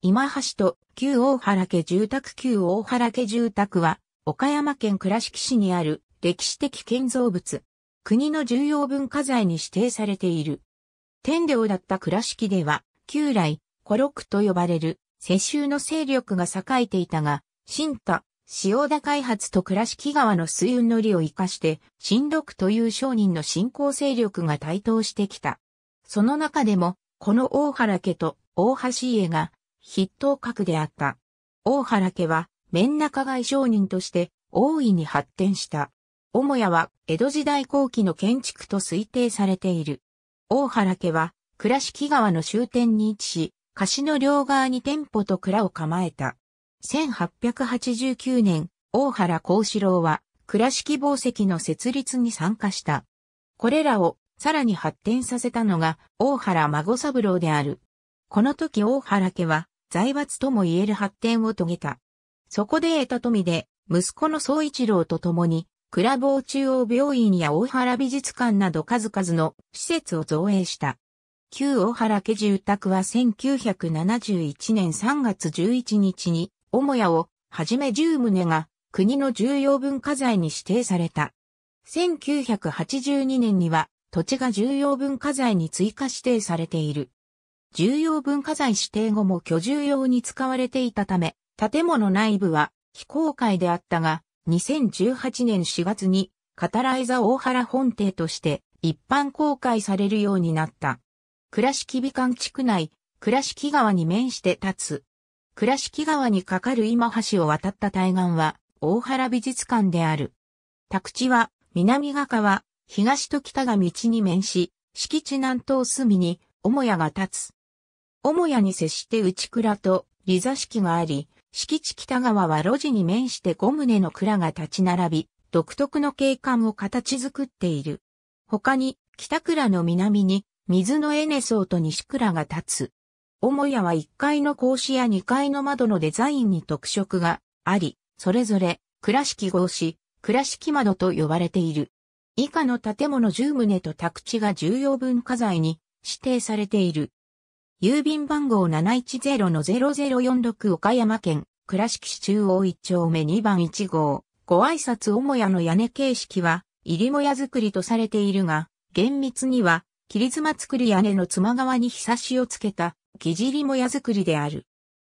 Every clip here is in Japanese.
今橋と旧大原家住宅旧大原家住宅は、岡山県倉敷市にある歴史的建造物。国の重要文化財に指定されている。天領だった倉敷では、旧来、古六と呼ばれる世襲の勢力が栄えていたが、新田、塩田開発と倉敷川の水運の利を生かして、新六という商人の信仰勢力が台頭してきた。その中でも、この大原家と大橋家が筆頭格であった。大原家は、面中外商人として大いに発展した。母屋は江戸時代後期の建築と推定されている。大原家は倉敷川の終点に位置し、貸の両側に店舗と蔵を構えた。1889年、大原幸四郎は倉敷宝石の設立に参加した。これらをさらに発展させたのが大原孫三郎である。この時大原家は財閥とも言える発展を遂げた。そこで得た富で、息子の総一郎と共に、倉房中央病院や大原美術館など数々の施設を造営した。旧大原家住宅は1971年3月11日に、母屋をはじめ10棟が国の重要文化財に指定された。1982年には土地が重要文化財に追加指定されている。重要文化財指定後も居住用に使われていたため、建物内部は非公開であったが、2018年4月にカタライザ大原本邸として一般公開されるようになった。倉敷美観地区内、倉敷川に面して立つ。倉敷川に架かる今橋を渡った対岸は大原美術館である。宅地は南側東と北が道に面し、敷地南東隅に母屋が立つ。母屋に接して内倉とリザ式があり、敷地北側は路地に面して5棟の蔵が立ち並び、独特の景観を形作っている。他に、北倉の南に、水のエネソーと西倉が立つ。母屋は1階の格子や2階の窓のデザインに特色があり、それぞれ、倉敷格子、倉敷窓と呼ばれている。以下の建物10棟と宅地が重要文化財に指定されている。郵便番号710-0046岡山県、倉敷市中央1丁目2番1号、ご挨拶母屋の屋根形式は、入り母屋作りとされているが、厳密には、切妻作り屋根の妻側にひさしをつけた、木尻母屋作りである。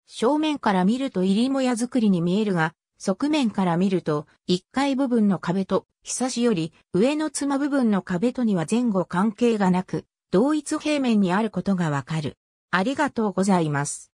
正面から見ると入り母屋作りに見えるが、側面から見ると、1階部分の壁と、ひさしより上の妻部分の壁とには前後関係がなく、同一平面にあることがわかる。ありがとうございます。